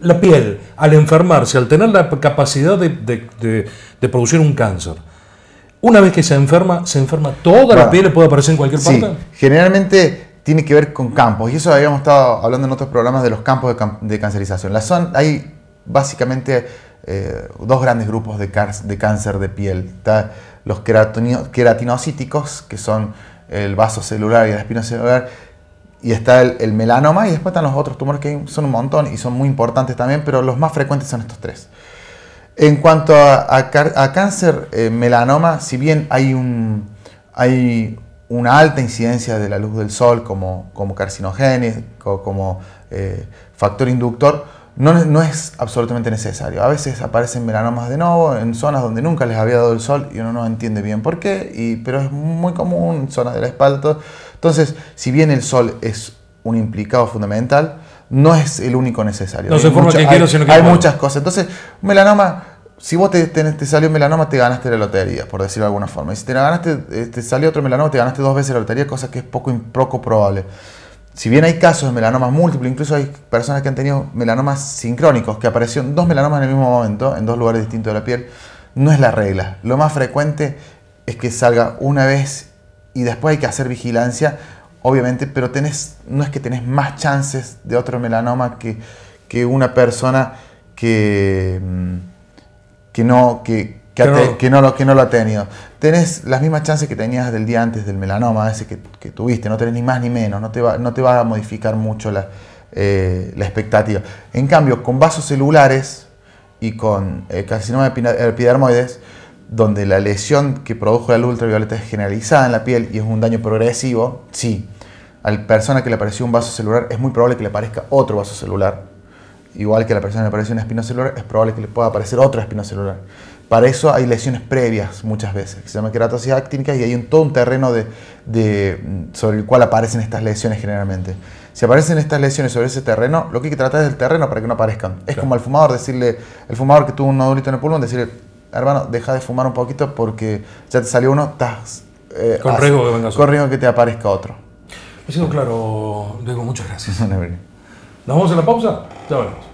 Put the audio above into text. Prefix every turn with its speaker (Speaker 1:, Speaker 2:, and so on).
Speaker 1: La piel, al enfermarse, al tener la capacidad de, producir un cáncer, una vez que se enferma, ¿se enferma toda la piel? ¿Le puede aparecer en cualquier parte? Sí, generalmente tiene que ver con campos, y eso habíamos estado hablando en otros programas de los campos de, cancerización. hay básicamente eh, dos grandes grupos de, cáncer de piel. los queratinocíticos, que son el vaso celular y la espina celular, y está el, melanoma y después están los otros tumores que son un montón y son muy importantes también, pero los más frecuentes son estos tres. En cuanto a, cáncer eh, melanoma, si bien hay, un, hay una alta incidencia de la luz del sol como, como carcinogénico, como eh, factor inductor, no, no, es absolutamente necesario. A veces aparecen melanomas de nuevo en zonas donde nunca les había dado el sol y uno no entiende bien por qué, y, pero es muy común, zonas de la espalda, entonces, si bien el sol es un implicado fundamental, no es el único necesario. No se forma mucho, hay, sino que Hay muchas cosas. Entonces, melanoma, si vos te, te, un salió melanoma, te ganaste la lotería, por decirlo de alguna forma. Y si te ganaste, eh, te salió otro melanoma, te ganaste dos veces la lotería, cosa que es poco, poco probable. Si bien hay casos de melanomas múltiples, incluso hay personas que han tenido melanomas sincrónicos, que aparecieron dos melanomas en el mismo momento, en dos lugares distintos de la piel, no es la regla. Lo más frecuente es que salga una vez y después hay que hacer vigilancia, obviamente, pero tenés, no es que tenés más chances de otro melanoma que, que una persona que, mm, que, no, que, que, no lo, que no lo ha tenido. Tenés las mismas chances que tenías del día antes del melanoma, ese que, tuviste, no tenés ni más ni menos, no te va, no te va a modificar mucho la, eh, expectativa. En cambio, con vasos celulares y con eh, carcinoma de epidermoides, donde la lesión que produjo la ultravioleta es generalizada en la piel y es un daño progresivo, sí, a la persona que le apareció un vaso celular es muy probable que le aparezca otro vaso celular. Igual que a la persona que le apareció una espina celular, es probable que le pueda aparecer otra espina celular. Para eso hay lesiones previas muchas veces, que se llama queratosis actínicas y hay un, todo un terreno de, sobre el cual aparecen estas lesiones generalmente. Si aparecen estas lesiones sobre ese terreno, lo que hay que tratar es el terreno para que no aparezcan. Es como al fumador decirle, el fumador que tuvo un nodulito en el pulmón, decirle, Ah, hermano, deja de fumar un poquito porque ya te salió uno, estás... Eh, con, riesgo que con riesgo que te aparezca otro. Ha sido claro, Diego, muchas gracias. ¿Nos vamos a la pausa? Ya